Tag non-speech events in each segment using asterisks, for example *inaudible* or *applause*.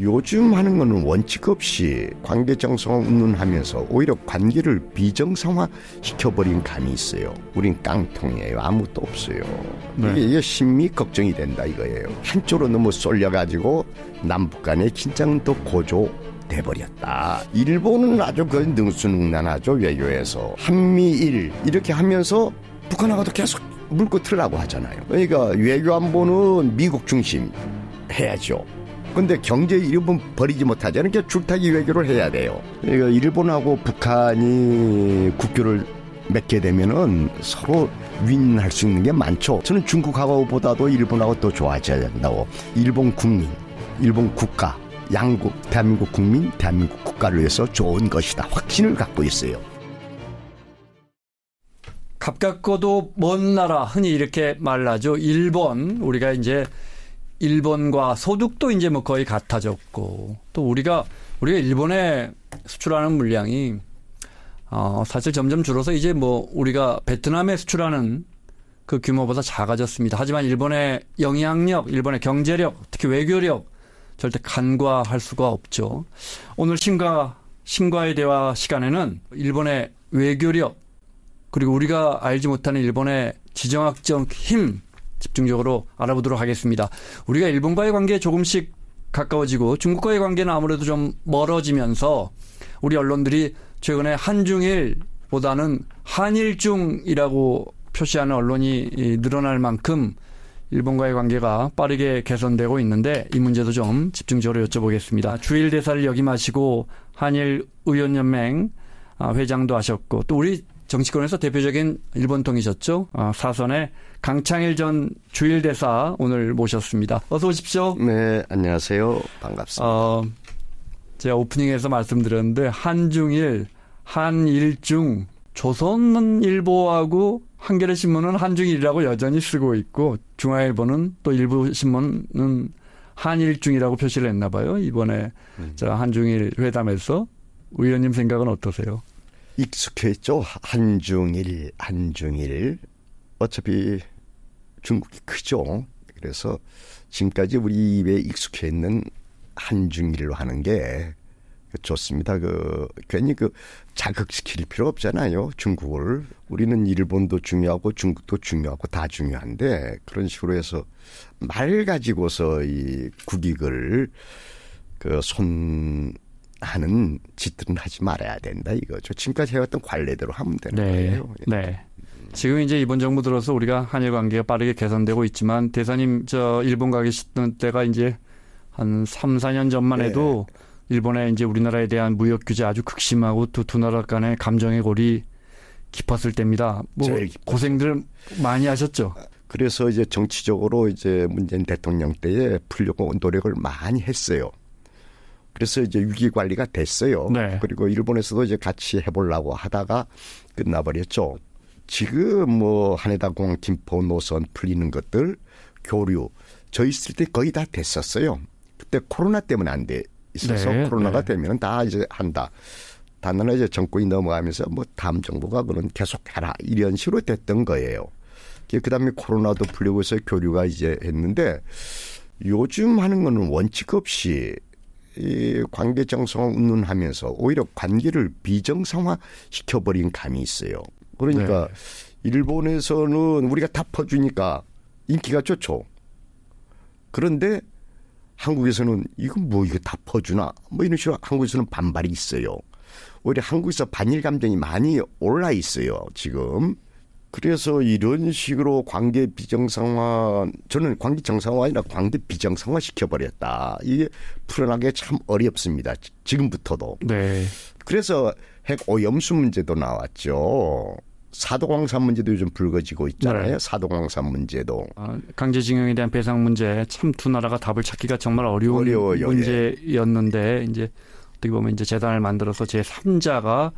요즘 하는 거는 원칙 없이 관계 정상화 운운하면서 오히려 관계를 비정상화 시켜버린 감이 있어요. 우린 깡통이에요. 아무것도 없어요. 네. 이게, 이게 심리 걱정이 된다 이거예요. 한쪽으로 너무 쏠려가지고 남북 간의 긴장은 더 고조. 돼버렸다. 일본은 아주 그 능수능란하죠 외교에서 한미일 이렇게 하면서 북한하고도 계속 물고 틀라고 하잖아요. 그러니까 외교 안보는 미국 중심 해야죠. 근데 경제 일본 버리지 못하잖아요. 그러니까 줄타기 외교를 해야 돼요. 그러니까 일본하고 북한이 국교를 맺게 되면은 서로 윈할 수 있는 게 많죠. 저는 중국하고보다도 일본하고 더 좋아져야 된다고. 일본 국민, 일본 국가, 양국, 대한민국 국민, 대한민국 국가를 위해서 좋은 것이다. 확신을 갖고 있어요. 가깝고도 먼 나라 흔히 이렇게 말하죠. 일본 우리가 이제 일본과 소득도 이제 뭐 거의 같아졌고 또 우리가 우리가 일본에 수출하는 물량이 어 사실 점점 줄어서 이제 뭐 우리가 베트남에 수출하는 그 규모보다 작아졌습니다. 하지만 일본의 영향력, 일본의 경제력, 특히 외교력 절대 간과할 수가 없죠. 오늘 신과 신과의 대화 시간에는 일본의 외교력 그리고 우리가 알지 못하는 일본의 지정학적 힘 집중적으로 알아보도록 하겠습니다. 우리가 일본과의 관계 조금씩 가까워지고 중국과의 관계는 아무래도 좀 멀어지면서 우리 언론들이 최근에 한중일보다는 한일중이라고 표시하는 언론이 늘어날 만큼 일본과의 관계가 빠르게 개선되고 있는데 이 문제도 좀 집중적으로 여쭤보겠습니다. 주일 대사를 역임하시고 한일 의원연맹 아, 회장도 하셨고 또 우리 정치권에서 대표적인 일본통이셨죠. 아, 사선의 강창일 전 주일대사 오늘 모셨습니다. 어서 오십시오. 네, 안녕하세요. 반갑습니다. 어, 제가 오프닝에서 말씀드렸는데 한중일, 한일중, 조선일보하고 한겨레신문은 한중일이라고 여전히 쓰고 있고 중화일보는 또 일부 신문은 한일중이라고 표시를 했나 봐요. 이번에 음. 저 한중일 회담에서 의원님 생각은 어떠세요? 익숙했죠. 해 한중일, 한중일. 어차피 중국이 크죠. 그래서 지금까지 우리 입에 익숙해 있는 한중일로 하는 게 좋습니다. 그 괜히 그 자극시킬 필요 없잖아요. 중국을 우리는 일본도 중요하고 중국도 중요하고 다 중요한데 그런 식으로 해서 말 가지고서 이 국익을 그손 하는 짓들은 하지 말아야 된다 이거죠. 지금까지 해왔던 관례대로 하면 되는 네. 거예요. 예. 네. 지금 이제 이번 정부 들어서 우리가 한일 관계가 빠르게 개선되고 있지만 대사님 저 일본 가 계셨던 때가 이제 한 3, 4년 전만 예. 해도 네. 일본에 이제 우리나라에 대한 무역 규제 아주 극심하고 또두 나라 간의 감정의 골이 깊었을 때입니다. 뭐 고생들 많이 하셨죠. 그래서 이제 정치적으로 이제 문재인 대통령 때에 풀려고 노력을 많이 했어요. 그래서 이제 위기 관리가 됐어요. 네. 그리고 일본에서도 이제 같이 해보려고 하다가 끝나버렸죠. 지금 뭐 하네다 공항 김포 노선 풀리는 것들 교류 저 있을 때 거의 다 됐었어요. 그때 코로나 때문에 안 돼 있어서 네, 코로나가 네. 되면 다 이제 한다. 단언하 이제 정권이 넘어가면서 뭐 다음 정부가 그런 계속해라 이런 식으로 됐던 거예요. 그다음에 코로나도 풀리고 해서 교류가 이제 했는데 요즘 하는 거는 원칙 없이 이 관계 정상화 운운하면서 오히려 관계를 비정상화 시켜버린 감이 있어요. 그러니까 네. 일본에서는 우리가 다 퍼주니까 인기가 좋죠. 그런데 한국에서는 이건 뭐 이거 다 퍼주나 뭐 이런 식으로 한국에서는 반발이 있어요. 오히려 한국에서 반일 감정이 많이 올라 있어요. 지금 그래서 이런 식으로 관계 비정상화 저는 관계 정상화 아니라 관계 비정상화 시켜버렸다. 이게 풀어나기 참 어렵습니다. 지금부터도. 네. 그래서 핵 오염수 문제도 나왔죠. 사도광산 문제도 요즘 불거지고 있잖아요. 네. 사도광산 문제도. 아, 강제징용에 대한 배상 문제 참 두 나라가 답을 찾기가 정말 어려운 어려워요. 예. 문제였는데 예. 이제 어떻게 보면 이제 재단을 만들어서 제 3자가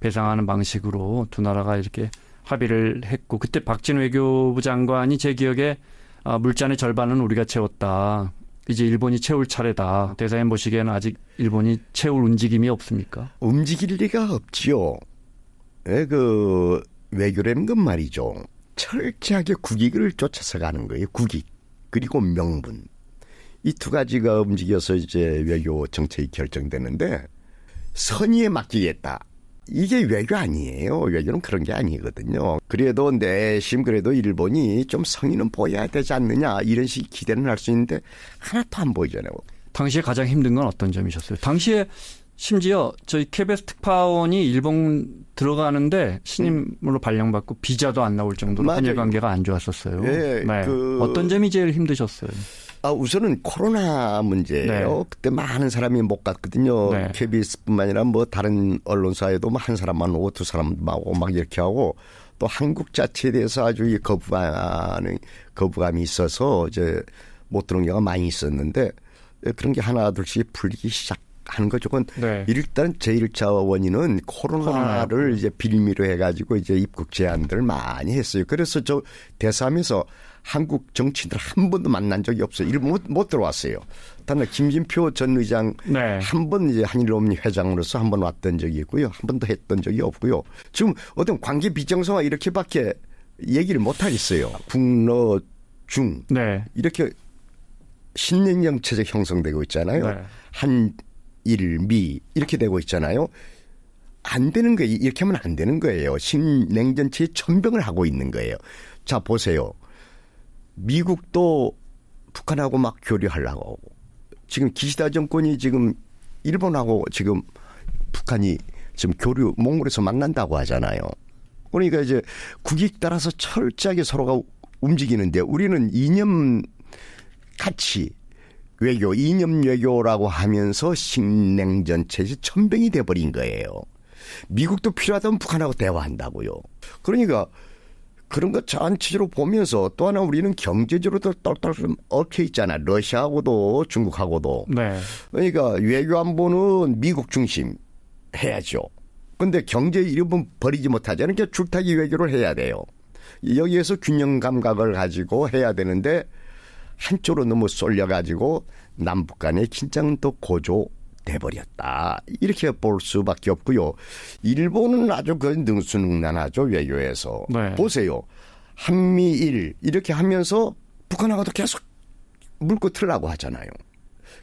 배상하는 방식으로 두 나라가 이렇게 합의를 했고 그때 박진 외교부 장관이 제 기억에 아, 물잔의 절반은 우리가 채웠다. 이제 일본이 채울 차례다. 대사님 보시기에는 아직 일본이 채울 움직임이 없습니까? 움직일 리가 없지요. 예, 그 외교라는 건 말이죠. 철저하게 국익을 쫓아서 가는 거예요. 국익 그리고 명분 이 두 가지가 움직여서 이제 외교 정책이 결정되는데 선의에 맡기겠다. 이게 외교 아니에요. 외교는 그런 게 아니거든요. 그래도 내심 그래도 일본이 좀 성의는 보여야 되지 않느냐 이런 식 기대는 할 수 있는데 하나도 안 보이잖아요. 당시에 가장 힘든 건 어떤 점이셨어요? 당시에 심지어 저희 KBS 특파원이 일본 들어가는데 신임으로 음. 발령받고 비자도 안 나올 정도로 한일 관계가 안 좋았었어요. 예, 네. 그... 어떤 점이 제일 힘드셨어요? 아, 우선은 코로나 문제예요. 네. 그때 많은 사람이 못 갔거든요. 네. KBS뿐만 아니라 뭐 다른 언론사에도 뭐 한 사람만 오고 두 사람만 오고 막 이렇게 하고 또 한국 자체에 대해서 아주 거부하 거부감이 있어서 이제 못 들은 경우가 많이 있었는데 예, 그런 게 하나 둘씩 풀리기 시작하는 거죠. 그건 네. 일단 제일차 원인은 코로나를 코로나. 이제 빌미로 해가지고 이제 입국 제한들을 많이 했어요. 그래서 저 대사하면서 한국 정치인들 한 번도 만난 적이 없어요. 일본 못, 못 들어왔어요. 단은 김진표 전 의장 네. 한번 이제 한일로니 회장으로서 한 번 왔던 적이 있고요. 한 번도 했던 적이 없고요. 지금 어떤 관계 비정상화 이렇게밖에 얘기를 못 하겠어요. 북러 중 네. 이렇게 신냉정 체제 형성되고 있잖아요. 네. 한일 미 이렇게 되고 있잖아요. 안 되는 거예요. 이렇게 하면 안 되는 거예요. 신냉전체의 천병을 하고 있는 거예요. 자 보세요. 미국도 북한하고 막 교류하려고 하고 지금 기시다 정권이 지금 일본하고 지금 북한이 지금 교류 몽골에서 만난다고 하잖아요. 그러니까 이제 국익 따라서 철저하게 서로가 움직이는데 우리는 이념 같이 외교, 이념 외교라고 하면서 식냉전 체제 천병이 돼버린 거예요. 미국도 필요하다면 북한하고 대화한다고요. 그러니까 그런 것 전체적으로 보면서 또 하나 우리는 경제적으로도 똘 떨떨 얽혀 있잖아. 러시아하고도 중국하고도. 네. 그러니까 외교안보는 미국 중심 해야죠. 근데 경제 이름은 버리지 못하잖아요. 그러니까 줄타기 외교를 해야 돼요. 여기에서 균형 감각을 가지고 해야 되는데 한쪽으로 너무 쏠려가지고 남북 간의 긴장도 고조 돼버렸다. 이렇게 볼 수밖에 없고요. 일본은 아주 그 능수능란하죠. 외교에서. 네. 보세요. 한미일 이렇게 하면서 북한하고도 계속 물고 틀라고 하잖아요.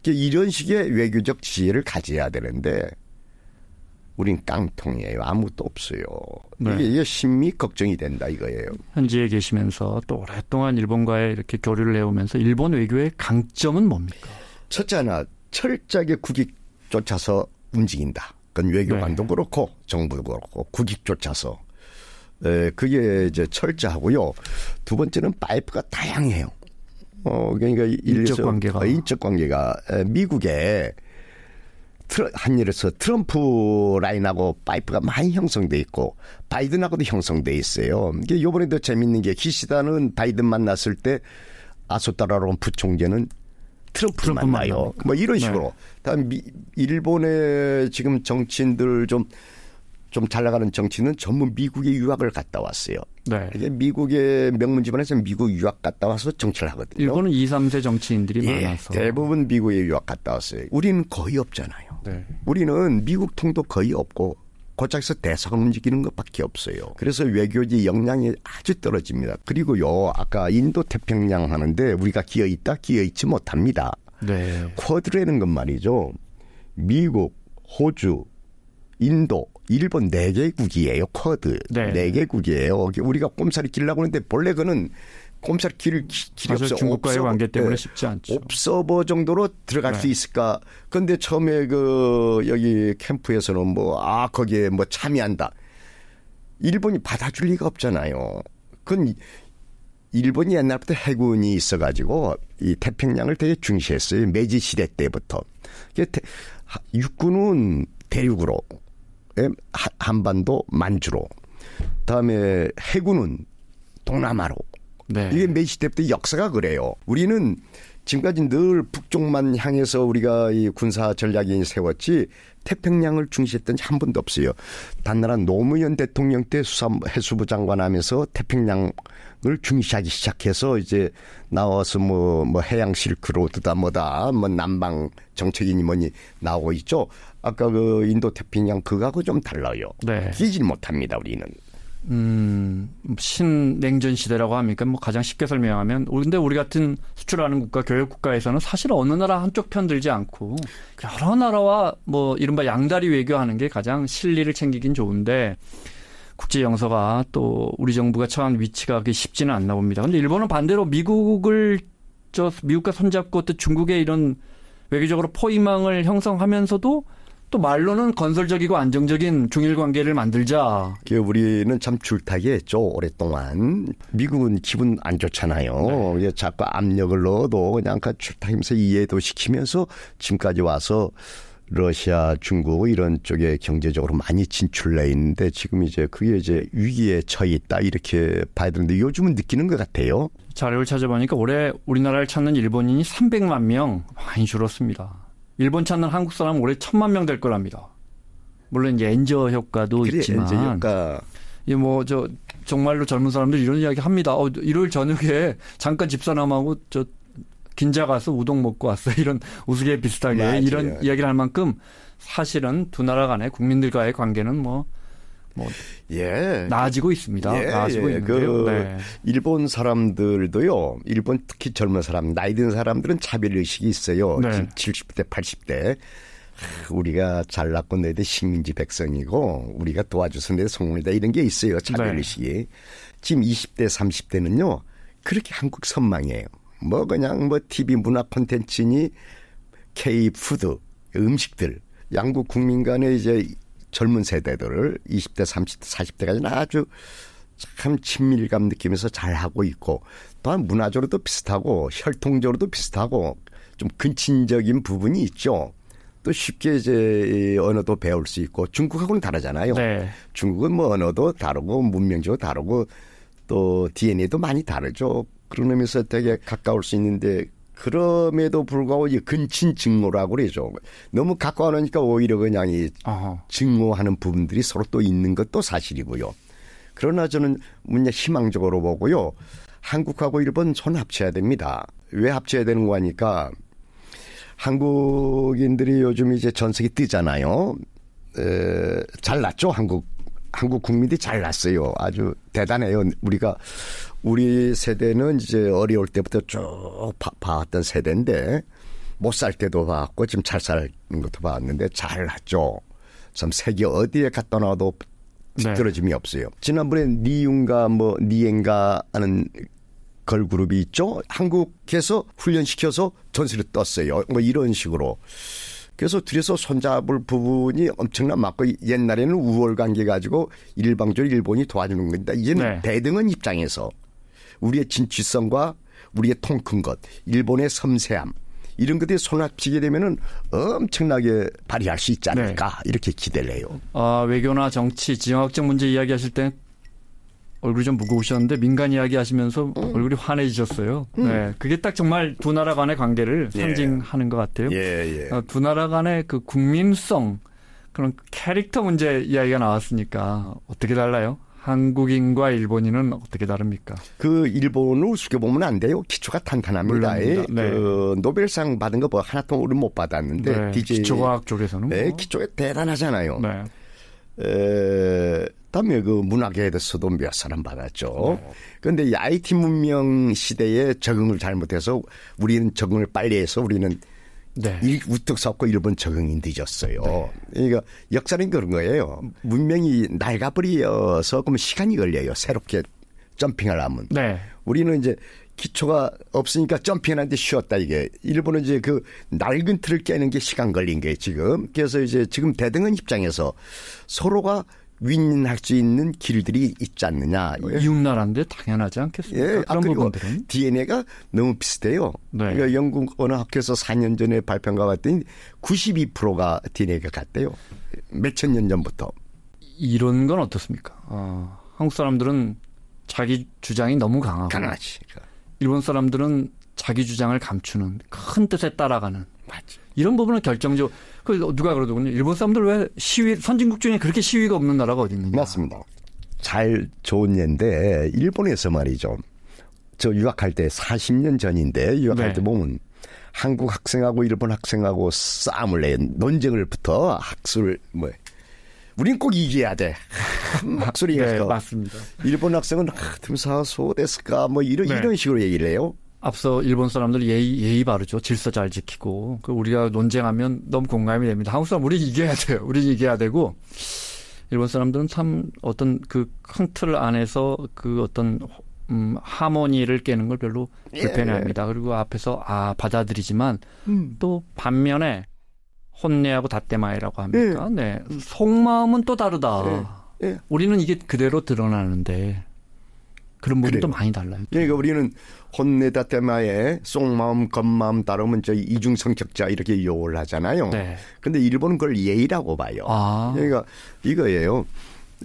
그러니까 이런 식의 외교적 지혜를 가져야 되는데 우린 깡통이에요. 아무것도 없어요. 네. 이게, 이게 심미 걱정이 된다 이거예요. 현지에 계시면서 또 오랫동안 일본과의 이렇게 교류를 해오면서 일본 외교의 강점은 뭡니까? 첫째 하나 철저하게 국익 쫓아서 움직인다. 그건 외교관도 네. 그렇고 정부도 그렇고 국익 쫓아서 에, 그게 이제 철저하고요. 두 번째는 파이프가 다양해요. 어, 그러니까 어, 인적 관계가 인적 관계가 미국에 트러, 한일에서 트럼프 라인하고 파이프가 많이 형성돼 있고 바이든하고도 형성돼 있어요. 이게 요번에도 재밌는 게 기시다는 바이든 만났을 때 아소타라론 부총재는 트럼프를 트럼프 만나요. 만납니까? 뭐 이런 네. 식으로. 다음 미, 일본의 지금 정치인들 좀 좀 잘 나가는 정치는 전부 미국에 유학을 갔다 왔어요. 네. 이제 미국의 명문 집안에서 미국 유학 갔다 와서 정치를 하거든요. 일본은 2, 3세 정치인들이 예, 많아서 대부분 미국에 유학 갔다 왔어요. 우리는 거의 없잖아요. 네. 우리는 미국 통도 거의 없고 고착에서 대사가 움직이는 것밖에 없어요. 그래서 외교지 역량이 아주 떨어집니다. 그리고요, 아까 인도 태평양 하는데 우리가 기어 있다, 기어 있지 못합니다. 네. 쿼드라는 건 말이죠. 미국, 호주, 인도, 일본 네 개국이에요. 쿼드 네, 네 개국이에요. 우리가 꼼사리 길라고 하는데 본래 그는 검찰 길을 길이 없어. 중국과의 관계 때문에 네. 쉽지 않죠. 옵서버 뭐 정도로 들어갈 네. 수 있을까? 근데 처음에 그 여기 캠프에서는 뭐 아 거기에 뭐 참여한다. 일본이 받아줄 리가 없잖아요. 그건 일본이 옛날부터 해군이 있어가지고 이 태평양을 되게 중시했어요. 메지 시대 때부터. 육군은 대륙으로, 예, 한반도 만주로, 다음에 해군은 동남아로. 네. 이게 메이시 때부터 역사가 그래요. 우리는 지금까지 늘 북쪽만 향해서 우리가 이 군사 전략이 세웠지 태평양을 중시했던 지한 번도 없어요. 단나라 노무현 대통령 때 수사 해수부 장관 하면서 태평양을 중시하기 시작해서 이제 나와서 뭐, 뭐 해양 실크로드다 뭐다 뭐 남방 정책이니 뭐니 나오고 있죠. 아까 그 인도 태평양 그거하고 좀 달라요. 네. 끼질 못합니다 우리는. 음, 신냉전 시대라고 합니까? 뭐 가장 쉽게 설명하면. 근데 우리 같은 수출하는 국가, 교육 국가에서는 사실 어느 나라 한쪽 편 들지 않고 여러 나라와 뭐 이른바 양다리 외교하는 게 가장 실리를 챙기긴 좋은데 국제 영서가 또 우리 정부가 처한 위치가 그게 쉽지는 않나 봅니다. 근데 일본은 반대로 미국을 저 미국과 손잡고 또 중국의 이런 외교적으로 포위망을 형성하면서도 또 말로는 건설적이고 안정적인 중일 관계를 만들자. 그 우리는 참 줄타기 했죠, 오랫동안. 미국은 기분 안 좋잖아요. 네. 자꾸 압력을 넣어도 그냥 그 줄타기면서 이해도 시키면서 지금까지 와서 러시아, 중국 이런 쪽에 경제적으로 많이 진출해 있는데 지금 이제 그게 이제 위기에 처해 있다 이렇게 봐야 되는데 요즘은 느끼는 것 같아요. 자료를 찾아보니까 올해 우리나라를 찾는 일본인이 300만 명 많이 줄었습니다. 일본 찾는 한국 사람 올해 천만 명 될 거랍니다. 물론 이제 엔저 효과도 그래, 있지만 엔저 효과. 이뭐 저 정말로 젊은 사람들 이런 이야기 합니다. 어, 일요일 저녁에 잠깐 집사람하고 저 긴자 가서 우동 먹고 왔어. *laughs* 이런 우스개 비슷하게 맞아요. 이런 이야기를 할 만큼 사실은 두 나라 간의 국민들과의 관계는 뭐뭐 예. 나아지고 있습니다. 예, 나아지고 예. 그 있는데요. 그 네. 일본 사람들도요. 일본 특히 젊은 사람, 나이 든 사람들은 차별 의식이 있어요. 네. 지금 70대, 80대. 우리가 잘낳고 내대 식민지 백성이고 우리가 도와줘서 내 성공이다 이런 게 있어요. 차별 의식이. 네. 지금 20대, 30대는요. 그렇게 한국 선망이에요. 뭐 그냥 뭐 TV 문화 콘텐츠니 K 푸드 음식들 양국 국민 간의 이제 젊은 세대들을 20대, 30대, 40대까지는 아주 참 친밀감 느끼면서 잘하고 있고 또한 문화적으로도 비슷하고 혈통적으로도 비슷하고 좀 근친적인 부분이 있죠. 또 쉽게 이제 언어도 배울 수 있고 중국하고는 다르잖아요. 네. 중국은 뭐 언어도 다르고 문명적으로 다르고 또 DNA도 많이 다르죠. 그런 의미에서 되게 가까울 수 있는데 그럼에도 불구하고 이 근친 증오라고 그러죠. 너무 가까우니까 오히려 그냥 이 아하. 증오하는 부분들이 서로 또 있는 것도 사실이고요. 그러나 저는 문제 희망적으로 보고요. 한국하고 일본 손 합쳐야 됩니다. 왜 합쳐야 되는 거 하니까 한국인들이 요즘 이제 전 세계 뛰잖아요. 에, 잘 났죠 한국 한국 국민들이 잘났어요. 아주 대단해요. 우리가 우리 세대는 이제 어려울 때부터 쭉 봐, 봤던 세대인데 못 살 때도 봤고 지금 잘살는 것도 봤는데 잘났죠. 참 세계 어디에 갔다 나와도 뒤떨어짐이 네. 없어요. 지난번에 니윤가 뭐 니엔가 하는 걸그룹이 있죠. 한국에서 훈련시켜서 전세를 떴어요. 뭐 이런 식으로. 그래서 둘이서 손잡을 부분이 엄청난 맞고 옛날에는 우월 관계 가지고 일방적으로 일본이 도와주는 겁니다. 이제는 네. 대등한 입장에서 우리의 진취성과 우리의 통 큰 것, 일본의 섬세함 이런 것들이 손합치게 되면은 엄청나게 발휘할 수 있지 않을까 네. 이렇게 기대를 해요. 아, 외교나 정치, 지정학적 문제 이야기하실 때 얼굴이 좀 무거우셨는데 민간 이야기 하시면서 음. 얼굴이 환해지셨어요. 음. 네, 그게 딱 정말 두 나라 간의 관계를 예. 상징하는 것 같아요. 예, 예. 어, 두 나라 간의 그 국민성 그런 캐릭터 문제 이야기가 나왔으니까 어떻게 달라요? 한국인과 일본인은 어떻게 다릅니까? 그 일본을 숙여보면 안 돼요. 기초가 탄탄합니다. 예, 네. 그 노벨상 받은 거 뭐 하나 통으로 못 받았는데 네. DJ 기초과학 쪽에서는 네, 뭐. 기초에 대단하잖아요. 네. 에, 그렇다그 문학계에서도 몇 사람 받았죠. 네. 그런데 네. 이 IT 문명 시대에 적응을 잘못해서 우리는 적응을 빨리 해서 우리는 네. 일, 우뚝 섰고 일본 적응이 늦었어요. 네. 그러니까 역사는 그런 거예요. 문명이 낡아버려서 그럼 시간이 걸려요. 새롭게 점핑을 하면. 네. 우리는 이제 기초가 없으니까 점핑하는데 쉬웠다 이게. 일본은 이제 그 낡은 틀을 깨는 게 시간 걸린 게 지금. 그래서 이제 지금 대등한 입장에서 서로가 윈윈할 수 있는 길들이 있지 않느냐. 이웃나라인데 어, 예. 당연하지 않겠습니까? 예. 그런 아, 부분들은. 어, DNA가 너무 비슷해요. 네. 그러니까 영국 어느 학교에서 4년 전에 발표가 봤더니 92%가 DNA가 같대요. 몇 천 년 전부터. 이런 건 어떻습니까? 어, 한국 사람들은 자기 주장이 너무 강하고 강하지. 그러니까. 일본 사람들은 자기 주장을 감추는 큰 뜻에 따라가는 맞지. 이런 부분은 결정적 그 누가 그러더군요. 일본 사람들 왜 시위 선진국 중에 그렇게 시위가 없는 나라가 어디 있는가? 맞습니다. 잘 좋은 예인데 일본에서 말이죠. 저 유학할 때 40년 전인데 유학할 네. 때 보면 한국 학생하고 일본 학생하고 싸움을 해 논쟁을 붙어 학술 뭐 우린 꼭 이겨야 돼. *laughs* 학술이 가 네, 맞습니다. 일본 학생은 아, 틈사소 데스까 뭐 이런 네. 이런 식으로 얘기를 해요. 앞서 일본 사람들 예의, 예의 바르죠. 질서 잘 지키고. 그 우리가 논쟁하면 너무 공감이 됩니다. 한국 사람, 우리 이겨야 돼요. 우리 이겨야 되고. 일본 사람들은 참 어떤 그큰틀 안에서 그 어떤 음, 하모니를 깨는 걸 별로 불편해합니다. 예. 그리고 앞에서 아 받아들이지만 음. 또 반면에 혼내하고 다떼마이라고 합니까? 예. 네, 속마음은 또 다르다. 예. 예. 우리는 이게 그대로 드러나는데 그런 분이 또 많이 달라요. 예, 그러니까 우리는 혼내다 때마에 속마음, 겉마음 따르면 저 이중성격자 이렇게 요을 하잖아요. 네. 근데 일본은 그걸 예의라고 봐요. 아. 그러니까 이거예요.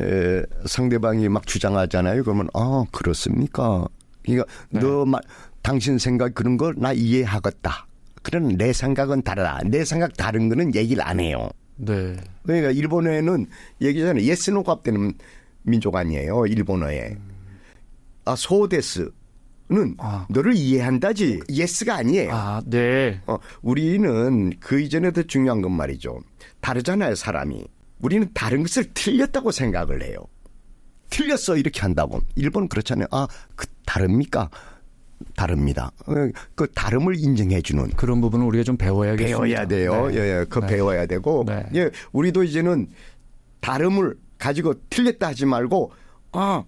에, 상대방이 막 주장하잖아요. 그러면 아 그렇습니까? 그러니까 네. 너 마, 당신 생각 그런 걸 나 이해하겠다. 그런 내 생각은 다르다. 내 생각 다른 거는 얘기를 안 해요. 네. 그러니까 일본에는 어 얘기잖아요. 예스노 값되는 민족 아니에요. 일본어에. 음. 아, 소데스는 아. 너를 이해한다지 예스가 아니에요. 아, 네. 어, 우리는 그 이전에도 중요한 건 말이죠. 다르잖아요, 사람이. 우리는 다른 것을 틀렸다고 생각을 해요. 틀렸어 이렇게 한다고. 일본은 그렇잖아요. 아, 그 다릅니까? 다릅니다. 어, 그 다름을 인정해 주는 그런 부분은 우리가 좀 배워야겠어요. 배워야 돼요. 네. 예, 예. 그 네. 배워야 되고 네. 예, 우리도 이제는 다름을 가지고 틀렸다 하지 말고 아,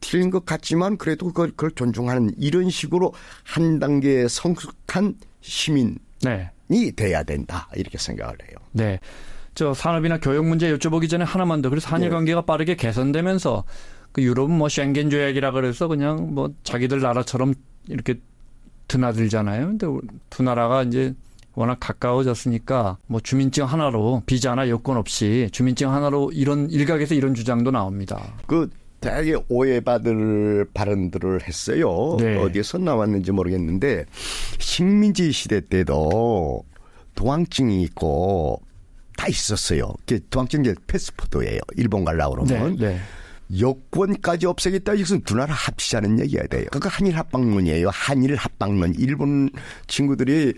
틀린 것 같지만 그래도 그걸, 그걸 존중하는 이런 식으로 한 단계의 성숙한 시민이 네. 돼야 된다 이렇게 생각을 해요. 네. 저 산업이나 교육 문제 여쭤보기 전에 하나만 더 그래서 한일 네. 관계가 빠르게 개선되면서 그 유럽은 뭐 쉔겐 조약이라 그래서 그냥 뭐 자기들 나라처럼 이렇게 드나들잖아요. 근데 두 나라가 이제 워낙 가까워졌으니까 뭐 주민증 하나로 비자나 여권 없이 주민증 하나로 이런 일각에서 이런 주장도 나옵니다. 그 되게 오해받을 발언들을 했어요. 네. 어디에서 나왔는지 모르겠는데 식민지 시대 때도 도항증이 있고 다 있었어요. 그 도항증이 패스포드예요. 일본 갈라 그러면. 네, 네. 여권까지 없애겠다. 이것은 두 나라 합치자는 얘기야 돼요. 그러니까 한일 합방문이에요 한일 합방문 일본 친구들이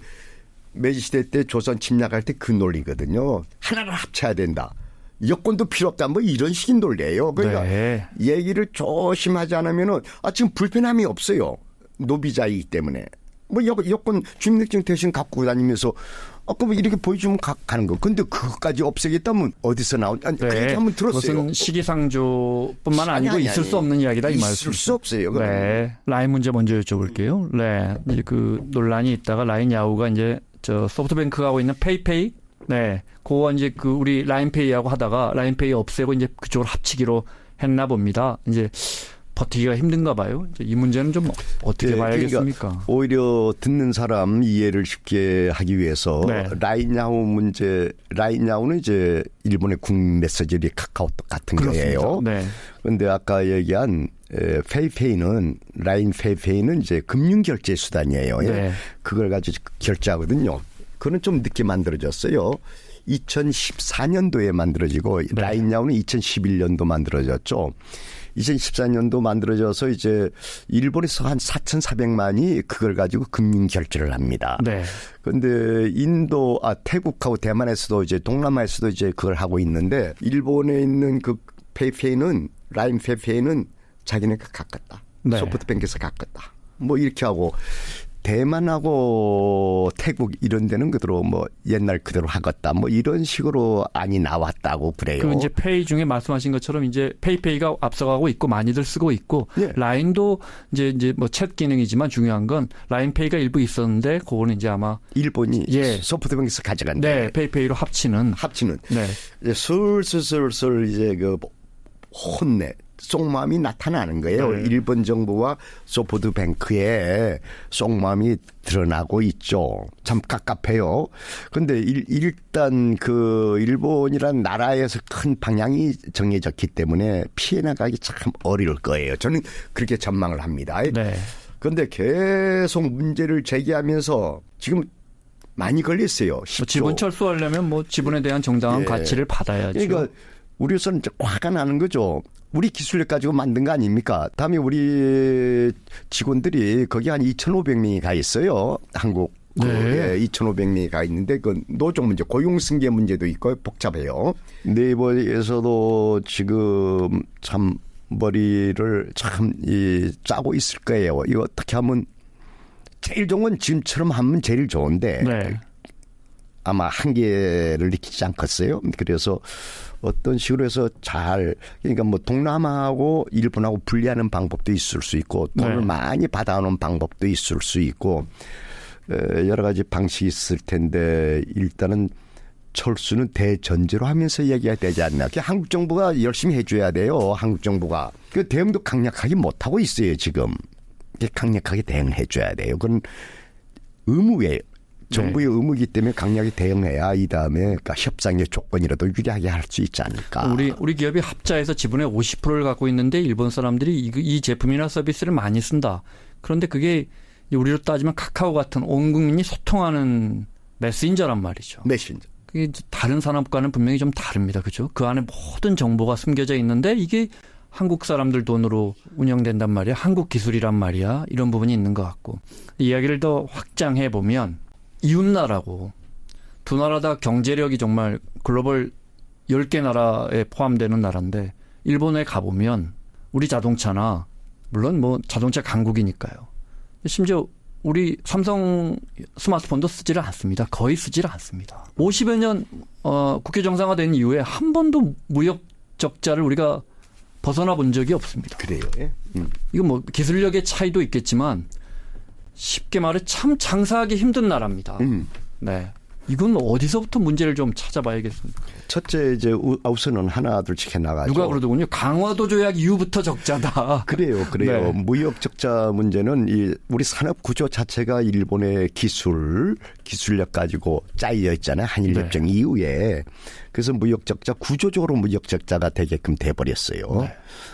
메이지 시대 때 조선 침략할 때 그 논리거든요. 하나를 합쳐야 된다. 여권도 필요 없다. 뭐 이런 식인 놀래요 그러니까 네. 얘기를 조심하지 않으면은 아 지금 불편함이 없어요. 노비자이기 때문에 뭐 여, 여권 주민등록 증 대신 갖고 다니면서 아까 뭐 이렇게 보여주면 가, 가는 거. 근데 그것까지 없애겠다면 어디서 나온? 아니, 네. 그렇게 한번 들었어요. 무슨 시기상조뿐만 아니고 아니, 아니, 있을 수 없는 이야기다 이 말씀. 있을 말씀이죠. 수 없어요. 그러면. 네. 라인 문제 먼저 여쭤볼게요. 네. 이제 그 논란이 있다가 라인 야후가 이제 저 소프트뱅크하고 있는 페이페이 네. 그거 이제 그 우리 라인페이하고 하다가 라인페이 없애고 이제 그쪽으로 합치기로 했나 봅니다. 이제 버티기가 힘든가 봐요. 이 문제는 좀 어떻게 네, 봐야겠습니까? 그러니까 오히려 듣는 사람 이해를 쉽게 하기 위해서 네. 라인야오 문제, 라인야오는 이제 일본의 국 메시지리 카카오톡 같은 그렇습니다. 거예요. 네. 그데 아까 얘기한 에, 페이페이는 라인 페이페이는 이제 금융 결제 수단이에요. 예. 네. 그걸 가지고 결제하거든요. 그는 좀 늦게 만들어졌어요. 2014년도에 만들어지고 네. 라인야우는 2011년도 만들어졌죠. 2014년도 만들어져서 이제 일본에서 한 4,400만이 그걸 가지고 금융 결제를 합니다. 네. 런데 인도 아 태국하고 대만에서도 이제 동남아에서도 이제 그걸 하고 있는데 일본에 있는 그 페이페이는 라인 페이페이는 자기네가 깎았다. 네. 소프트뱅크에서 가깝다뭐 이렇게 하고 대만하고 태국 이런 데는 그대로 뭐 옛날 그대로 하겠다 뭐 이런 식으로 안이 나왔다고 그래요. 그럼 이제 페이 중에 말씀하신 것처럼 이제 페이페이가 앞서가고 있고 많이들 쓰고 있고 예. 라인도 이제 이제 뭐 챗 기능이지만 중요한 건 라인페이가 일부 있었는데 그거는 이제 아마 일본이 예. 소프트뱅크에서 가져간다. 네, 페이페이로 합치는 합치는 네. 이제 슬슬슬슬 이제 그 혼내 속마음이 나타나는 거예요. 네. 일본 정부와 소포드뱅크에 속마음이 드러나고 있죠. 참 깝깝해요. 근데 일, 일단 그 일본이란 나라에서 큰 방향이 정해졌기 때문에 피해 나가기 참 어려울 거예요. 저는 그렇게 전망을 합니다. 네. 근데 계속 문제를 제기하면서 지금 많이 걸렸어요. 쉽 지분 철수하려면 뭐 지분에 대한 정당한 예. 가치를 받아야죠. 그러니까 우리로서는 화가 나는 거죠. 우리 기술력 가지고 만든 거 아닙니까? 다음에 우리 직원들이 거기 한 2,500명이 가 있어요. 한국. 네. 2,500명이 그, 예, 가 있는데 그 노동 문제, 고용 승계 문제도 있고 복잡해요. 네이버에서도 지금 참 머리를 참 이 짜고 있을 거예요. 이거 어떻게 하면 제일 좋은 건 지금처럼 하면 제일 좋은데 네. 아마 한계를 느끼지 않겠어요. 그래서 어떤 식으로 해서 잘 그러니까 뭐 동남아하고 일본하고 분리하는 방법도 있을 수 있고 돈을 네. 많이 받아오는 방법도 있을 수 있고 어, 여러 가지 방식이 있을 텐데 일단은 철수는 대전제로 하면서 얘기가 되지 않나. 그 한국 정부가 열심히 해줘야 돼요. 한국 정부가 그 대응도 강력하게 못 하고 있어요 지금. 강력하게 대응해줘야 돼요. 그건 의무예요. 정부의 네. 의무이기 때문에 강력히 대응해야 이 다음에 그러니까 협상의 조건이라도 유리하게 할 수 있지 않을까. 우리 우리 기업이 합자에서 지분의 50%를 갖고 있는데 일본 사람들이 이, 이 제품이나 서비스를 많이 쓴다. 그런데 그게 우리로 따지면 카카오 같은 온 국민이 소통하는 메신저란 말이죠. 메신저. 그게 다른 산업과는 분명히 좀 다릅니다. 그죠? 그 안에 모든 정보가 숨겨져 있는데 이게 한국 사람들 돈으로 운영된단 말이야. 한국 기술이란 말이야. 이런 부분이 있는 것 같고. 이야기를 더 확장해 보면 이웃나라고 두 나라 다 경제력이 정말 글로벌 10개 나라에 포함되는 나라인데 일본에 가보면 우리 자동차나 물론 뭐 자동차 강국이니까요. 심지어 우리 삼성 스마트폰도 쓰지를 않습니다. 거의 쓰지를 않습니다. 50여 년 어, 국회 정상화된 이후에 한 번도 무역 적자를 우리가 벗어나 본 적이 없습니다. 그래요. 예? 음. 이건 뭐 기술력의 차이도 있겠지만 쉽게 말해 참 장사하기 힘든 나라입니다. 음. 네. 이건 어디서부터 문제를 좀 찾아봐야겠습니다. 첫째 이제 아선은 하나 둘씩 해나가죠. 누가 그러더군요. 강화도 조약 이후부터 적자다. *laughs* 그래요, 그래요. 네. 무역 적자 문제는 이 우리 산업 구조 자체가 일본의 기술 기술력 가지고 짜여 있잖아요. 한일 네. 협정 네. 이후에 그래서 무역 적자 구조적으로 무역 적자가 되게끔 돼 버렸어요. 네.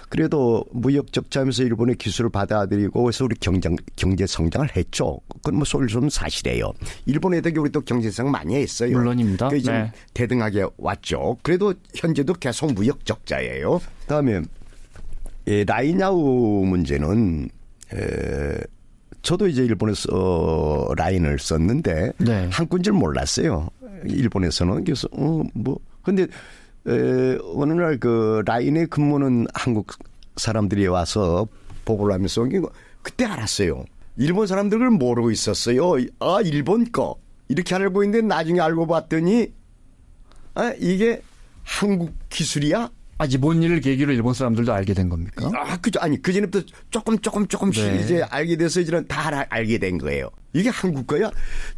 그래도 무역 적자면서 일본의 기술을 받아들이고 그래서 우리 경쟁, 경제 성장을 했죠. 그건 뭐 소리 좀 사실이에요. 일본에 대해 우리도 경제 성 많이 했어요. 물론입니다. 그 네. 대등하게 왔죠. 그래도 현재도 계속 무역 적자예요. 그다음에 예, 라인냐우 문제는 에, 저도 이제 일본에서 어, 라인을 썼는데 네. 한군줄 몰랐어요. 일본에서는 그래서 어, 뭐 근데 에, 어느 날그 라인에 근무는 한국 사람들이 와서 보고를 하면서 그때 알았어요. 일본 사람들을 모르고 있었어요. 아, 일본 거. 이렇게 알고 있는데 나중에 알고 봤더니 아, 이게 한국 기술이야? 아, 직뭔일을 계기로 일본 사람들도 알게 된 겁니까? 아, 그죠. 아니, 그전부터 조금, 조금, 조금씩 네. 이제 알게 돼서 이제는 다 알게 된 거예요. 이게 한국거야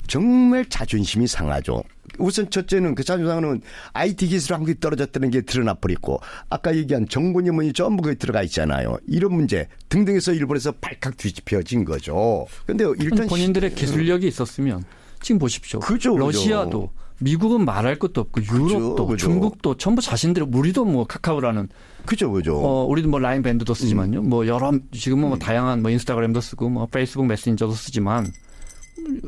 정말 자존심이 상하죠. 우선 첫째는 그 자존상은 IT 기술 한국이 떨어졌다는 게 드러나 버리고 아까 얘기한 정보니 뭐니 전부 거기 들어가 있잖아요. 이런 문제 등등에서 일본에서 발칵 뒤집혀진 거죠. 근데 일단 본인들의 시... 기술력이 있었으면 지금 보십시오. 그죠, 러시아도 미국은 말할 것도 없고 유럽도 그죠, 중국도 전부 자신들의 우리도 뭐 카카오라는 그죠 그죠. 어 우리도 뭐 라인 밴드도 쓰지만요. 음. 뭐 여러 지금은 뭐 음. 다양한 뭐 인스타그램도 쓰고 뭐 페이스북 메신저도 쓰지만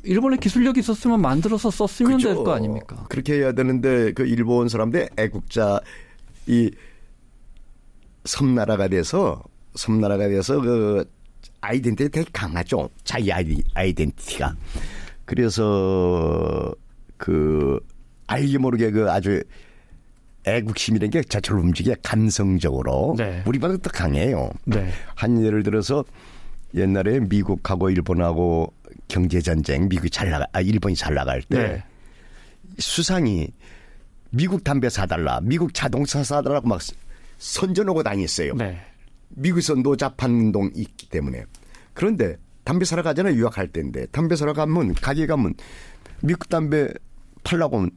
일본의 기술력이 있었으면 만들어서 썼으면 그렇죠. 될거 아닙니까? 그렇게 해야 되는데 그 일본 사람들 애국자 이 섬나라가 돼서 섬나라가 돼서 그 아이덴티티 가 되게 강하죠. 자기 아이, 디 아이덴티티가. 그래서 그 알게 모르게 그 아주 애국심이란게 자체로 움직여 감성적으로 네. 우리보다 더 강해요. 네. 한 예를 들어서 옛날에 미국하고 일본하고 경제 전쟁 미국이 잘 나가 아 일본이 잘 나갈 때 네. 수상이 미국 담배 사달라, 미국 자동차 사달라고 막 선전하고 다녔어요. 네. 미국에서 노자판 운동 있기 때문에. 그런데 담배 사러 가잖아요. 유학할 때인데 담배 사러 가면 가게 가면 미국 담배 팔라고 하면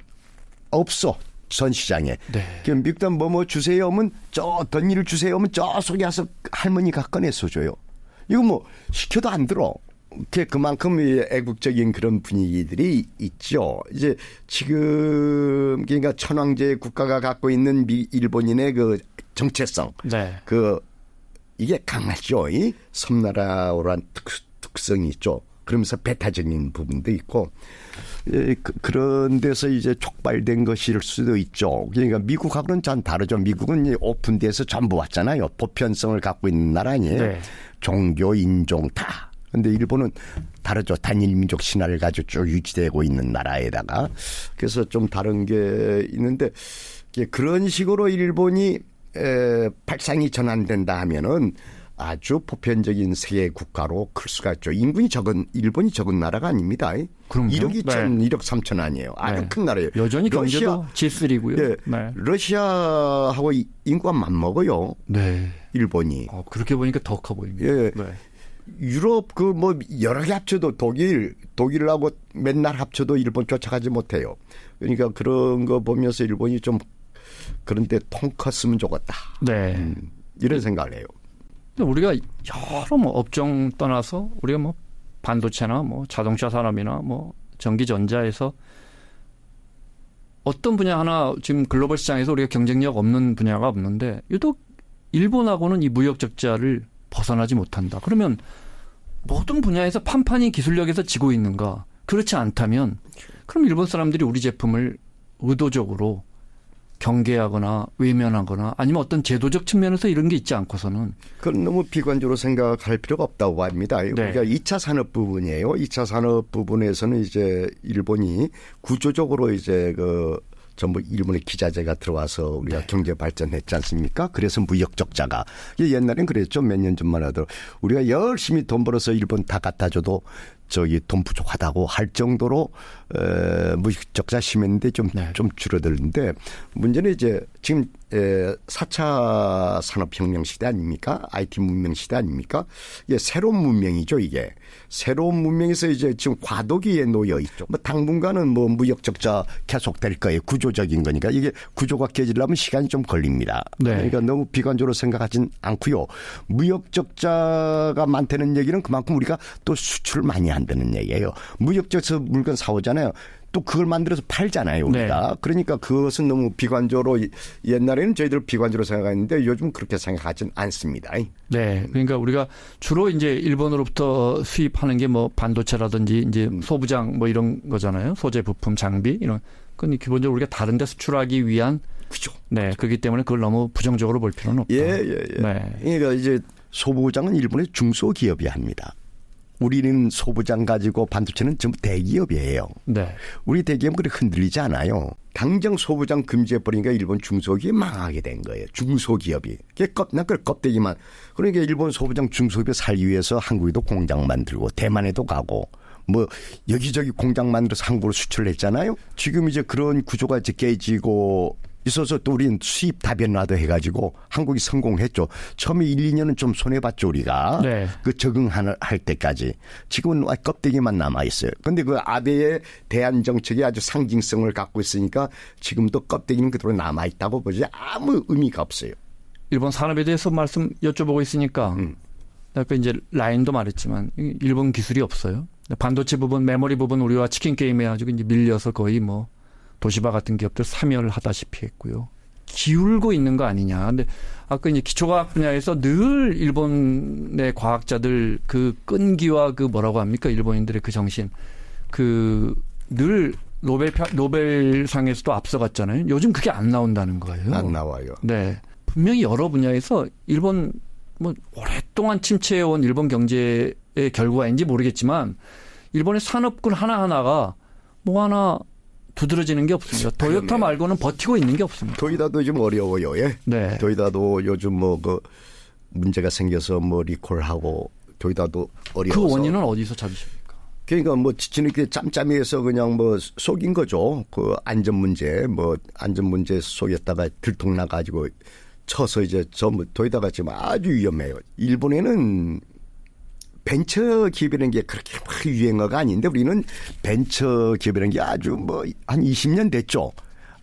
없어. 전 시장에. 네. 그럼 미국 담배 뭐뭐 뭐 주세요 하면 저 어떤 일 주세요 하면 저 속에 가서 할머니가 꺼내서 줘요. 이거 뭐 시켜도 안 들어. 그게 그만큼 애국적인 그런 분위기들이 있죠. 이제 지금 그러니까 천황제 국가가 갖고 있는 미, 일본인의 그 정체성, 네. 그 이게 강하죠. 이 섬나라란 특, 특성이 있죠. 그러면서 배타적인 부분도 있고 예, 그, 런 데서 이제 촉발된 것일 수도 있죠. 그러니까 미국하고는 전 다르죠. 미국은 오픈돼서 전부 왔잖아요. 보편성을 갖고 있는 나라 니 네. 종교, 인종 다 근데 일본은 다르죠. 단일 민족 신화를 가지고 쭉 유지되고 있는 나라에다가 그래서 좀 다른 게 있는데 그런 식으로 일본이 에, 발상이 전환된다 하면은 아주 보편적인 세계 국가로 클 수가 있죠. 인구이 적은 일본이 적은 나라가 아닙니다. 그럼요? 1억 2천, 네. 1억 3천 아니에요. 아주 네. 큰 나라예요. 여전히 러시아, 경제도 G3고요. 네. 네. 러시아하고 인구가 맞먹어요. 네. 일본이. 어, 그렇게 보니까 더 커 보입니다. 예. 네. 유럽 그 뭐 여러 개 합쳐도 독일 독일하고 맨날 합쳐도 일본 쫓아가지 못해요. 그러니까 그런 거 보면서 일본이 좀 그런데 통 컸으면 좋겠다. 네. 음, 이런 네. 생각을 해요. 근데 우리가 여러 뭐 업종 떠나서 우리가 뭐 반도체나 뭐 자동차 산업이나 뭐 전기 전자에서 어떤 분야 하나 지금 글로벌 시장에서 우리가 경쟁력 없는 분야가 없는데 유독 일본하고는 이 무역 적자를 벗어나지 못한다. 그러면 모든 분야에서 판판히 기술력에서 지고 있는가? 그렇지 않다면 그럼 일본 사람들이 우리 제품을 의도적으로 경계하거나 외면하거나 아니면 어떤 제도적 측면에서 이런 게 있지 않고서는 그건 너무 비관적으로 생각할 필요가 없다고 봅니다. 네. 우리가 2차 산업 부분이에요. 2차 산업 부분에서는 이제 일본이 구조적으로 이제 그 전부 일본의 기자재가 들어와서 우리가 네. 경제 발전했지 않습니까? 그래서 무역 적자가 옛날엔 그랬죠. 몇 년 전만 하더라도 우리가 열심히 돈 벌어서 일본 다 갖다 줘도 저기 돈 부족하다고 할 정도로 무역 적자 심했는데 좀좀 네. 줄어들는데 문제는 이제 지금 4차 산업혁명 시대 아닙니까? IT 문명 시대 아닙니까? 예, 새로운 문명이죠, 이게. 새로운 문명에서 이제 지금 과도기에 놓여 있죠. 뭐 당분간은 뭐 무역 적자 계속될 거예요. 구조적인 거니까. 이게 구조가 깨지려면 시간이 좀 걸립니다. 네. 그러니까 너무 비관적으로 생각하진 않고요. 무역 적자가 많다는 얘기는 그만큼 우리가 또 수출을 많이 한다는 얘기예요. 무역 적자 물건 사오잖아요. 또 그걸 만들어서 팔잖아요, 우리가. 네. 그러니까 그것은 너무 비관적으로 옛날에는 저희들 비관적으로 생각했는데 요즘 그렇게 생각하진 않습니다. 네. 그러니까 우리가 주로 이제 일본으로부터 수입하는 게 뭐 반도체라든지 이제 음. 소부장 뭐 이런 거잖아요. 소재 부품, 장비 이런 그건 기본적으로 우리가 다른 데 수출하기 위한 그죠. 네. 그렇기 때문에 그걸 너무 부정적으로 볼 필요는 없다. 예, 예, 예. 네. 그러니까 이제 소부장은 일본의 중소기업이 합니다. 우리는 소부장 가지고 반도체는 전부 대기업이에요. 네. 우리 대기업 은 그렇게 흔들리지 않아요. 당장 소부장 금지해버리니까 일본 중소기업이 망하게 된 거예요. 중소기업이. 그 껍, 난그 껍데기만. 그러니까 일본 소부장 중소기업 살기 위해서 한국에도 공장 만들고 대만에도 가고 뭐 여기저기 공장 만들어서 한국으로 수출을 했잖아요. 지금 이제 그런 구조가 이제 깨지고 있어서 또 우린 수입 다변화도 해가지고 한국이 성공했죠. 처음에 1, 2년은 좀 손해봤죠, 우리가. 네. 그 적응할 때까지. 지금은 껍데기만 남아있어요. 근데 그 아베의 대한 정책이 아주 상징성을 갖고 있으니까 지금도 껍데기는 그대로 남아있다고 보지 아무 의미가 없어요. 일본 산업에 대해서 말씀 여쭤보고 있으니까 음. 아까 그 이제 라인도 말했지만 일본 기술이 없어요. 반도체 부분, 메모리 부분 우리와 치킨 게임해 가지고 이제 밀려서 거의 뭐 도시바 같은 기업들 사멸하다시피 했고요. 기울고 있는 거 아니냐. 근데 아까 이제 기초과학 분야에서 늘 일본의 과학자들 그 끈기와 그 뭐라고 합니까? 일본인들의 그 정신. 그 늘 노벨 노벨상에서도 앞서갔잖아요. 요즘 그게 안 나온다는 거예요. 안 나와요. 네. 분명히 여러 분야에서 일본 뭐 오랫동안 침체해온 일본 경제의 결과인지 모르겠지만 일본의 산업군 하나하나가 뭐 하나 두드러지는 게 없습니다. 아, 도요타 말고는 버티고 있는 게 없습니다. 도요다도좀 어려워요. 예. 네. 도요다도 요즘 뭐 그 문제가 생겨서 뭐 리콜하고 도요다도 어려워서. 그 원인은 어디서 찾으십니까? 그러니까 뭐 지친이게 짬짬이해서 그냥 뭐 속인 거죠. 그 안전 문제 뭐 안전 문제 속였다가 들통나 가지고 쳐서 이제 전부 도요다가 지금 아주 위험해요. 일본에는 벤처 기업이라는 게 그렇게 막 유행어가 아닌데 우리는 벤처 기업이라는 게 아주 뭐 한 20년 됐죠.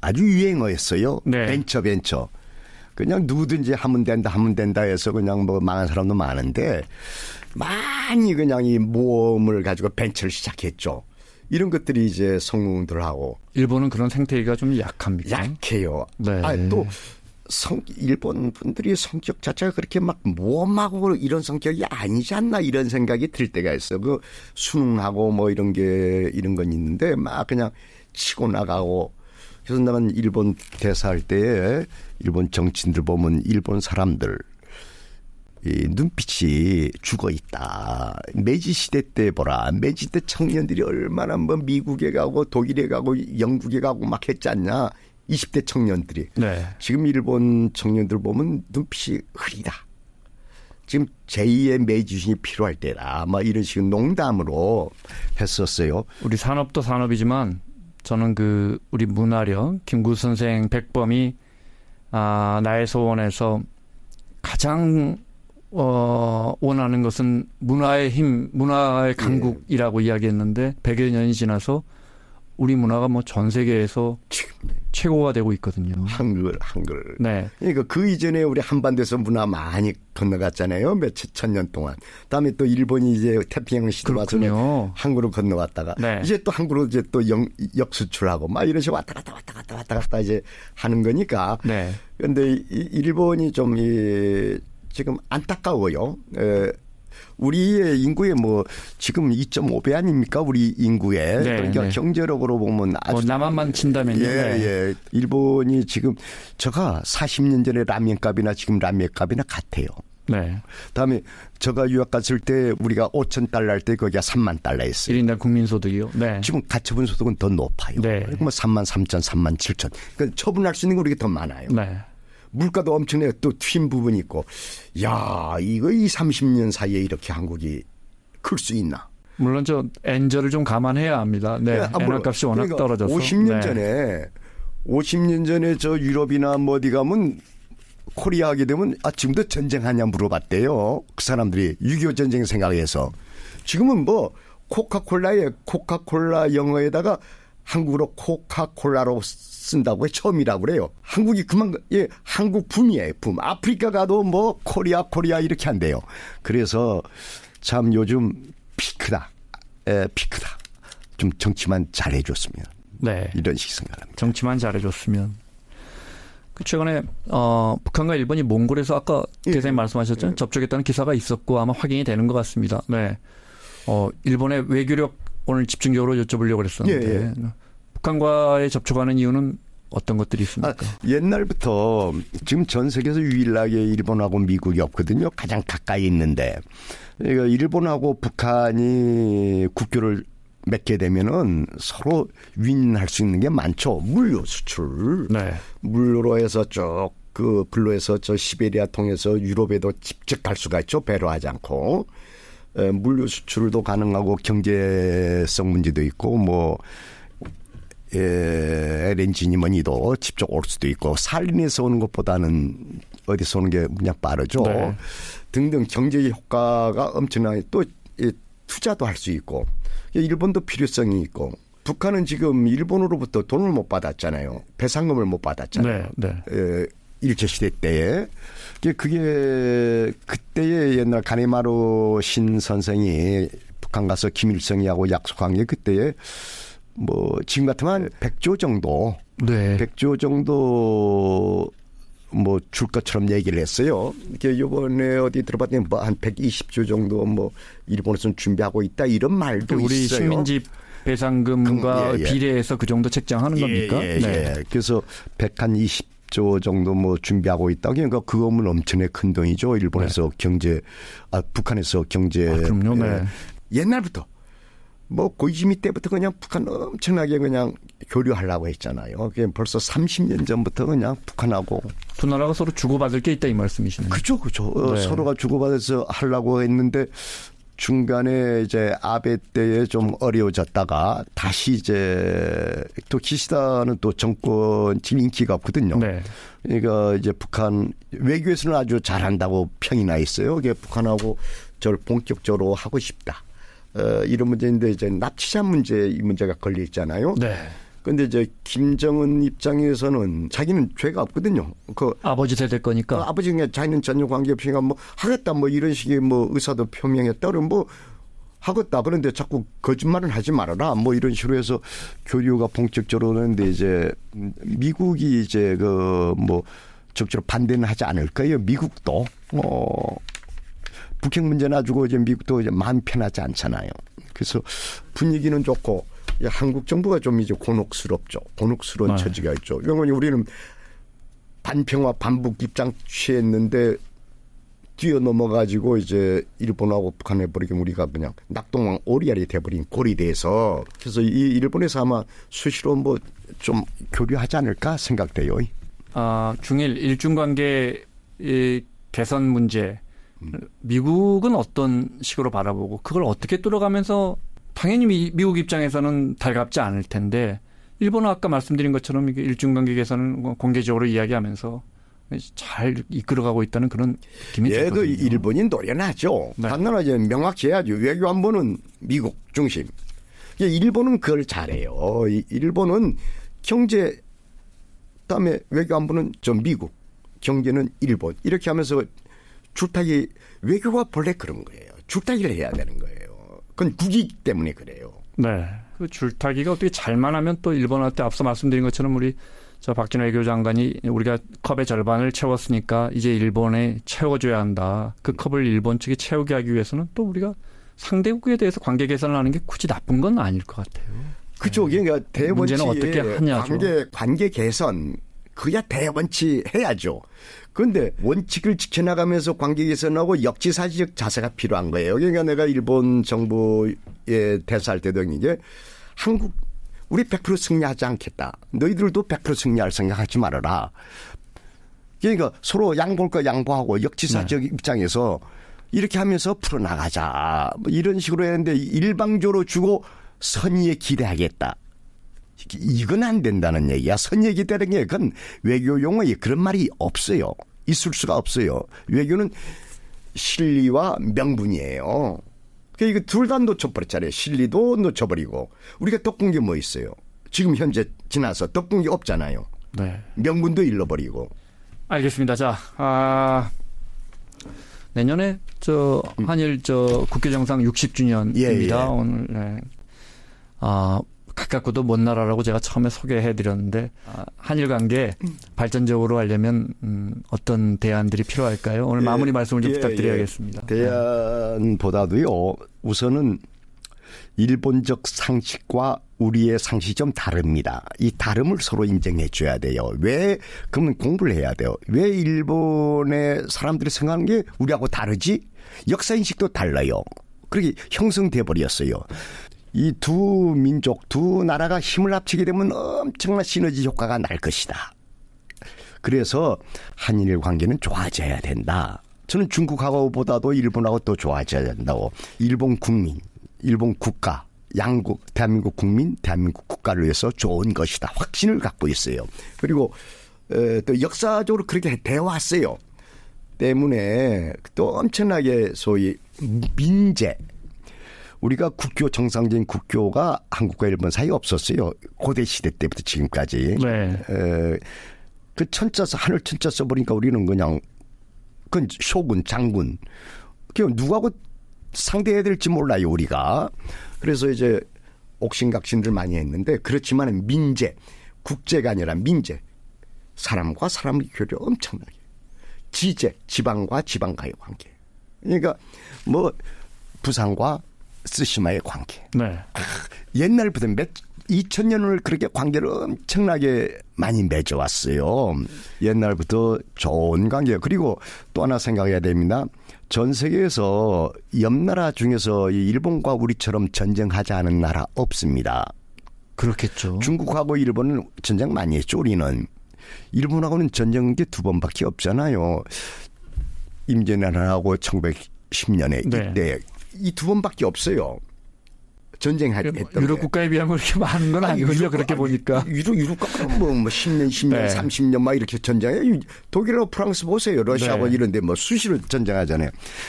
아주 유행어였어요. 네. 벤처 벤처. 그냥 누구든지 하면 된다 하면 된다 해서 그냥 뭐 망한 사람도 많은데 많이 그냥 이 모험을 가지고 벤처를 시작했죠. 이런 것들이 이제 성공들하고 일본은 그런 생태계가 좀 약합니다. 약해요. 네. 아, 또 성, 일본 분들이 성격 자체가 그렇게 막 모험하고 이런 성격이 아니지 않나 이런 생각이 들 때가 있어요. 그 수능하고 뭐 이런 게 이런 건 있는데 막 그냥 치고 나가고 그래서 나는 일본 대사할 때에 일본 정치인들 보면 일본 사람들 이 눈빛이 죽어 있다. 메지 시대 때 보라. 메지 때 청년들이 얼마나 뭐 미국에 가고 독일에 가고 영국에 가고 막 했지 않냐. 20대 청년들이 네. 지금 일본 청년들 보면 눈빛이 흐리다. 지금 제2의 메이지신이 필요할 때다 아마 이런 식으로 농담으로 했었어요. 우리 산업도 산업이지만 저는 그 우리 문화력 김구 선생 백범이 아, 나의 소원에서 가장 어, 원하는 것은 문화의 힘, 문화의 강국이라고 예. 이야기했는데 100여 년이 지나서 우리 문화가 뭐 전 세계에서 지금, 네. 최고가 되고 있거든요. 한글, 한글. 네. 그러니까 그 이전에 우리 한반도에서 문화 많이 건너갔잖아요. 몇 천 년 동안. 다음에 또 일본이 이제 태평양 시대 와서 한글로 건너왔다가 네. 이제 또 한글로 이제 또 영, 역수출하고 막 이런 식으로 왔다 갔다 왔다 갔다 왔다 갔다 이제 하는 거니까. 네. 런데 일본이 좀 이, 지금 안타까워요. 에, 우리의 인구의 뭐 지금 2.5배 아닙니까 우리 인구에 네, 그러니까 네. 경제력으로 보면 뭐 아주 어, 남한만 예, 친다면요. 예예. 네. 예. 일본이 지금 저가 40년 전에 라면 값이나 지금 라면 값이나 같아요. 네. 다음에 저가 유학 갔을 때 우리가 5천 달러 할 때 거기가 3만 달러였어요. 1인당 국민소득이요? 네. 지금 가처분 소득은 더 높아요. 네. 그러니까 뭐 3만 3천, 3만 7천. 그러니까 처분할 수 있는 게 우리가 더 많아요. 네. 물가도 엄청 내고 또튄 부분이 있고 야 이거 이 30년 사이에 이렇게 한국이 클 수 있나? 물론 저 엔저를 좀 감안해야 합니다. 네, 네 아, 엔화값이 워낙 그러니까 떨어져서 50년 네. 전에 50년 전에 저 유럽이나 뭐 어디 가면 코리아 하게 되면 아 지금도 전쟁하냐 물어봤대요. 그 사람들이 6.25 전쟁 생각해서 지금은 뭐 코카콜라에 코카콜라 영어에다가 한국으로 코카콜라로 쓴다고 처음이라고 그래요. 한국이 그만 예 한국 품이에요 품. 아프리카 가도 뭐 코리아 코리아 이렇게 한대요. 그래서 참 요즘 피크다 에, 피크다 좀 정치만 잘해줬으면 네 이런 식 생각합니다. 정치만 잘해줬으면 그 최근에 어, 북한과 일본이 몽골에서 아까 예. 대사님 예. 말씀하셨죠 예. 접촉했다는 기사가 있었고 아마 확인이 되는 것 같습니다. 네. 어, 일본의 외교력 오늘 집중적으로 여쭤보려고 그랬었는데 예, 예. 네. 북한과의 접촉하는 이유는 어떤 것들이 있습니까? 아, 옛날부터 지금 전 세계에서 유일하게 일본하고 미국이 없거든요. 가장 가까이 있는데 그러니까 일본하고 북한이 국교를 맺게 되면은 서로 윈할 수 있는 게 많죠. 물류 수출, 네. 물로 해서 쭉. 그불로해서저 시베리아 통해서 유럽에도 직접 갈 수가 있죠 배로 하지 않고 물류 수출도 가능하고 경제성 문제도 있고 뭐 예, LNG니 뭐니 도 직접 올 수도 있고 산림에서 오는 것보다는 어디서 오는 게 그냥 빠르죠. 네. 등등 경제 효과가 엄청나게 또 예, 투자도 할 수 있고 일본도 필요성이 있고 북한은 지금 일본으로부터 돈을 못 받았잖아요. 배상금을 못 받았잖아요. 네, 네. 예, 일제 시대 때에 그게 그때의 옛날 가네마루 신 선생이 북한 가서 김일성이하고 약속한 게 그때에 뭐 지금 같으면 100조 정도 네. 100조 정도 뭐줄 것처럼 얘기를 했어요. 이게 요번에 어디 들어봤더니 뭐한 120조 정도 뭐 일본에서는 준비하고 있다 이런 말도 우리 있어요. 식민지 배상금과 그, 예, 예. 비례해서 그 정도 책정하는 예, 겁니까? 예, 네. 예. 그래서 120조 정도 뭐 준비하고 있다. 그러니까 그거면 엄청나큰 돈이죠. 일본에서 네. 경제, 아, 북한에서 경제. 아, 그럼요. 네. 옛날부터 뭐 고이즈미 때부터 그냥 북한 엄청나게 그냥 교류하려고 했잖아요. 그게 벌써 30년 전부터 그냥 북한하고 두 나라가 서로 주고받을 게 있다 이 말씀이시네요. 그죠, 그죠. 어, 네. 서로가 주고받아서 하려고 했는데 중간에 이제 아베 때에 좀 어려워졌다가 다시 이제 또키시다는또 정권 지금 인기가 없거든요. 네. 그러니까 이제 북한 외교에서는 아주 잘한다고 평이 나 있어요. 그게 북한하고 저를 본격적으로 하고 싶다. 어, 이런 문제인데 이제 납치자 문제 이 문제가 걸려 있잖아요. 네. 근데 이제 김정은 입장에서는 자기는 죄가 없거든요. 그 아버지 세될 거니까. 그아버지 어, 그냥 자기는 전혀 관계 없이니까뭐 하겠다 뭐 이런 식의 뭐 의사도 표명했다는 뭐 하겠다 그런데 자꾸 거짓말은 하지 말아라 뭐 이런 식으로 해서 교류가 본격적으로 오는데 이제 미국이 이제 그 뭐 적절로 반대는 하지 않을 까요 미국도 어 북핵 문제놔 아주 이제 미국도 이제 마음 편하지 않잖아요. 그래서 분위기는 좋고 한국 정부가 좀 이제 곤혹스럽죠. 곤혹스러운 네. 처지가 있죠. 영원면 우리는 반평화 반북 입장 취했는데 뛰어넘어 가지고 이제 일본하고 북한에 버리게 우리가 그냥 낙동강 오리알이 돼버린 꼴이 돼서 그래서 이 일본에서 아마 수시로 뭐 좀 교류하지 않을까 생각돼요. 아 중일 일중 관계 이 개선 문제 미국은 어떤 식으로 바라보고 그걸 어떻게 뚫어가면서 당연히 미, 미국 입장에서는 달갑지 않을 텐데 일본은 아까 말씀드린 것처럼 일중 관계에서는 뭐 공개적으로 이야기하면서 잘 이끌어가고 있다는 그런 느낌이 예, 들그 일본인 노련하죠. 네. 단단하죠 명확해야죠. 외교안보는 미국 중심. 일본은 그걸 잘해요. 일본은 경제 그다음에 외교안보는 저 미국, 경제는 일본 이렇게 하면서 줄타기 외교가 본래 그런 거예요. 줄타기를 해야 되는 거예요. 그건 국익 때문에 그래요. 네. 그 줄타기가 어떻게 잘만 하면 또 일본한테 앞서 말씀드린 것처럼 우리 저 박진호 외교 장관이 우리가 컵의 절반을 채웠으니까 이제 일본에 채워줘야 한다. 그 컵을 일본 측이 채우게 하기 위해서는 또 우리가 상대국에 대해서 관계 개선을 하는 게 굳이 나쁜 건 아닐 것 같아요. 그죠. 네. 그러니까 대원칙 관계 관계 개선 그야 대원칙 해야죠. 그런데 원칙을 지켜나가면서 관객에선하고 역지사지적 자세가 필요한 거예요. 그러니까 내가 일본 정부에 대사할 때도 이게 한국 우리 100% 승리하지 않겠다. 너희들도 100% 승리할 생각하지 말아라. 그러니까 서로 양보할 거 양보하고 역지사적 지 네. 입장에서 이렇게 하면서 풀어나가자. 뭐 이런 식으로 했는데 일방적으로 주고 선의에 기대하겠다. 이건 안 된다는 얘기야. 선얘기되는 게 그건 외교 용어에 그런 말이 없어요. 있을 수가 없어요. 외교는 실리와 명분이에요. 그러니까 이거 둘 다 놓쳐버렸잖아요. 실리도 놓쳐버리고 우리가 떡분 게뭐 있어요. 지금 현재 지나서 떡분이 없잖아요. 네. 명분도 잃어버리고. 알겠습니다. 자, 아, 내년에 저 음. 한일 저국회정상 60주년입니다. 예, 예. 오늘 네. 아 가깝고도 먼 나라라고 제가 처음에 소개해드렸는데 아, 한일 관계 음. 발전적으로 하려면 음, 어떤 대안들이 필요할까요? 오늘 예, 마무리 말씀을 좀 예, 부탁드려야겠습니다. 예. 대안보다도요. 우선은 일본적 상식과 우리의 상식이 좀 다릅니다. 이 다름을 서로 인정해 줘야 돼요. 왜 그러면 공부를 해야 돼요. 왜 일본의 사람들이 생각하는 게 우리하고 다르지? 역사 인식도 달라요. 그렇게 형성돼 버렸어요. 이두 민족, 두 나라가 힘을 합치게 되면 엄청난 시너지 효과가 날 것이다. 그래서 한일 관계는 좋아져야 된다. 저는 중국하고보다도 일본하고 더 좋아져야 된다고. 일본 국민, 일본 국가, 양국, 대한민국 국민, 대한민국 국가를 위해서 좋은 것이다. 확신을 갖고 있어요. 그리고 또 역사적으로 그렇게 돼 왔어요. 때문에 또 엄청나게 소위 민재, 우리가 국교 정상적인 국교가 한국과 일본 사이 없었어요. 고대 시대 때부터 지금까지. 네. 에, 그 천자서 하늘 천자 써버리니까 우리는 그냥 그 쇼군 장군. 그 누구하고 상대해야 될지 몰라요 우리가. 그래서 이제 옥신각신들 많이 했는데 그렇지만 민재 국제가 아니라 민재 사람과 사람의 교류 엄청나게 지재 지방과 지방과의 관계. 그러니까 뭐 부산과 쓰시마의 관계. 네. 아, 옛날부터 몇 2000년을 그렇게 관계를 엄청나게 많이 맺어왔어요. 옛날부터 좋은 관계. 그리고 또 하나 생각해야 됩니다. 전 세계에서 옆 나라 중에서 일본과 우리처럼 전쟁하지 않은 나라 없습니다. 그렇겠죠. 중국하고 일본은 전쟁 많이 했죠, 우리는. 일본하고는 전쟁 게두 번밖에 없잖아요. 임진왜란하고 1910년에 네. 이때 이두 번밖에 없어요. 전쟁했던 유럽 국가에 비하면 그렇게 많은 건 아니군요. 유럽, 그렇게 보니까 유럽 유럽국 뭐, 뭐 10년, 10년, 네. 30년 막 이렇게 전쟁해. 독일하고 프랑스 보세요. 러시아하고 뭐 네. 이런데 뭐 수시로 전쟁하잖아요.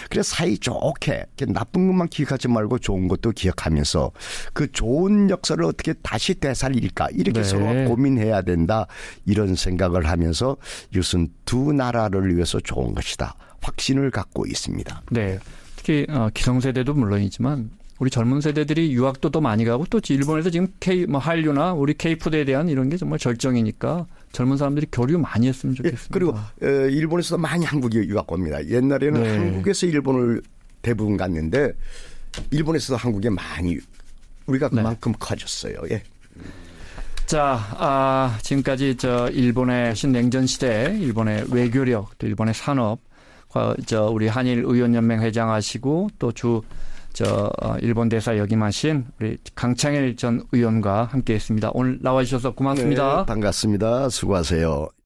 그래서 사이 좋게 나쁜 것만 기억하지 말고 좋은 것도 기억하면서 그 좋은 역사를 어떻게 다시 되살릴까 이렇게 네. 서로 고민해야 된다 이런 생각을 하면서 이것은 두 나라를 위해서 좋은 것이다 확신을 갖고 있습니다. 네. 특히 어, 기성세대도 물론이지만 우리 젊은 세대들이 유학도 더 많이 가고 또 일본에서 지금 K 뭐 한류나 우리 K 푸드에 대한 이런 게 정말 절정이니까 젊은 사람들이 교류 많이 했으면 예, 좋겠습니다. 그리고 에, 어, 일본에서도 많이 한국이 유학 옵니다. 옛날에는 네. 한국에서 일본을 대부분 갔는데 일본에서도 한국에 많이 우리가 네. 그만큼 네. 커졌어요. 예. 자, 아, 지금까지 저 일본의 신냉전 시대, 일본의 외교력, 또 일본의 산업 저 우리 한일 의원연맹 회장 하시고 또 주저 어, 일본 대사 역임하신 우리 강창일 전 의원과 함께했습니다. 오늘 나와주셔서 고맙습니다. 네, 반갑습니다. 수고하세요.